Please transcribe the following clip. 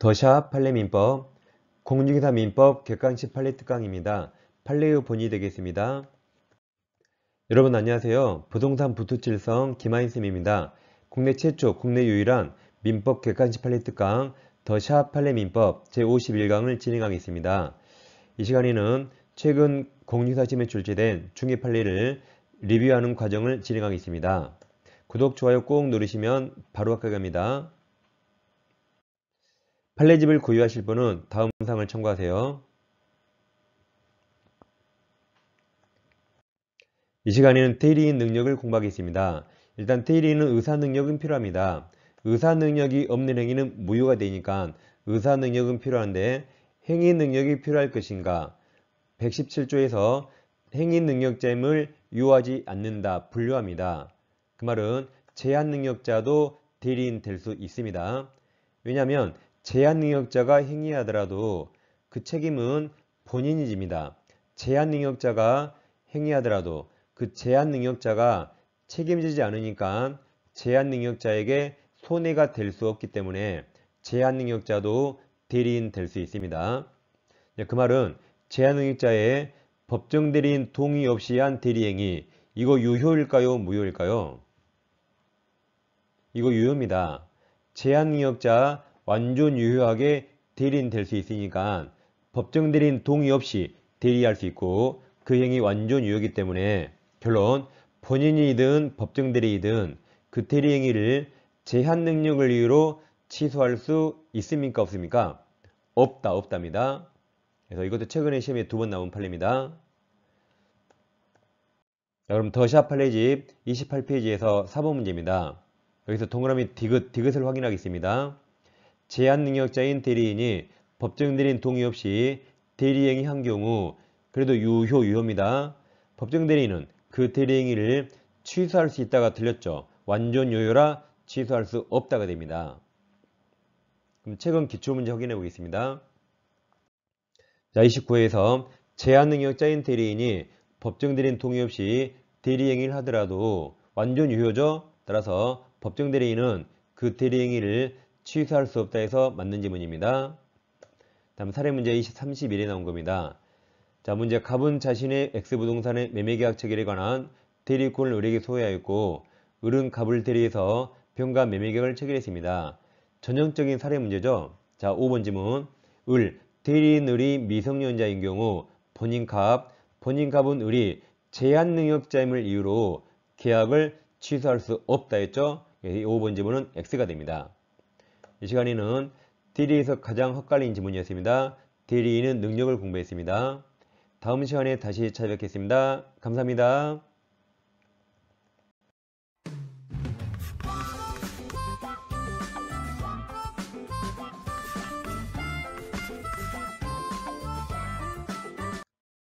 더샵 판례 민법 공6 2 4 민법 객관식 판례 특강입니다. 판례의 본이 되겠습니다. 여러분 안녕하세요. 부동산 부투칠성 김하인쌤입니다. 국내 최초 국내 유일한 민법 객관식 판례 특강 더샵 판례 민법 제51강을 진행하겠습니다. 이 시간에는 최근 공6사심에 출제된 중위 판례를 리뷰하는 과정을 진행하겠습니다. 구독, 좋아요 꼭 누르시면 바로 합격합니다. 판례집을구유하실 분은 다음 상을 참고하세요. 이 시간에는 테일리인 능력을 공부하겠습니다. 일단 테일리인은 의사 능력은 필요합니다. 의사 능력이 없는 행위는 무효가 되니까 의사 능력은 필요한데 행위 능력이 필요할 것인가? 117조에서 행위 능력자임을 유하지 않는다, 분류합니다. 그 말은 제한 능력자도 대리인 될 수 있습니다. 왜냐하면 제한능력자가 행위하더라도 그 책임은 본인이 집니다. 제한능력자가 행위하더라도 그 제한능력자가 책임지지 않으니까 제한능력자에게 손해가 될 수 없기 때문에 제한능력자도 대리인 될 수 있습니다. 네, 그 말은 제한능력자의 법정 대리인 동의 없이 한 대리행위 이거 유효일까요? 무효일까요? 이거 유효입니다. 제한능력자 완전 유효하게 대리인 될 수 있으니까 법정 대리인 동의 없이 대리할 수 있고 그 행위 완전 유효이기 때문에 결론 본인이든 법정 대리이든 그 대리 행위를 제한 능력을 이유로 취소할 수 있습니까 없습니까? 없다 없답니다. 그래서 이것도 최근에 시험에 두 번 나온 판례입니다. 여러분 더샵 판례집 28페이지에서 4번 문제입니다. 여기서 동그라미 디귿, 디귿을 확인하겠습니다. 제한 능력자인 대리인이 법정대리인 동의 없이 대리행위 한 경우 그래도 유효 유효입니다. 법정대리인은 그 대리행위를 취소할 수 있다가 틀렸죠 완전 유효라 취소할 수 없다가 됩니다. 그럼 최근 기초문제 확인해 보겠습니다. 자 29회에서 제한능력자인 대리인이 법정대리인 동의 없이 대리행위를 하더라도 완전 유효죠. 따라서 법정대리인은 그 대리행위를 취소할수 없다 해서 맞는 지문입니다. 다음 사례 문제 20, 31에 나온 겁니다. 자 문제 갑은 자신의 X부동산의 매매계약 체결에 관한 대리권을 을에게 소유하였고 을은 갑을 대리해서 병과 매매계약을 체결했습니다. 전형적인 사례 문제죠. 자 5번 지문 을 대리인 을이 미성년자인 경우 본인갑 본인값은 을이 제한능력자임을 이유로 계약을 취소할 수 없다 했죠. 5번 예, 지문은 X가 됩니다. 이 시간에는 디리에서 가장 헛갈린 지문이었습니다. 디리는 능력을 공부했습니다. 다음 시간에 다시 찾아뵙겠습니다. 감사합니다.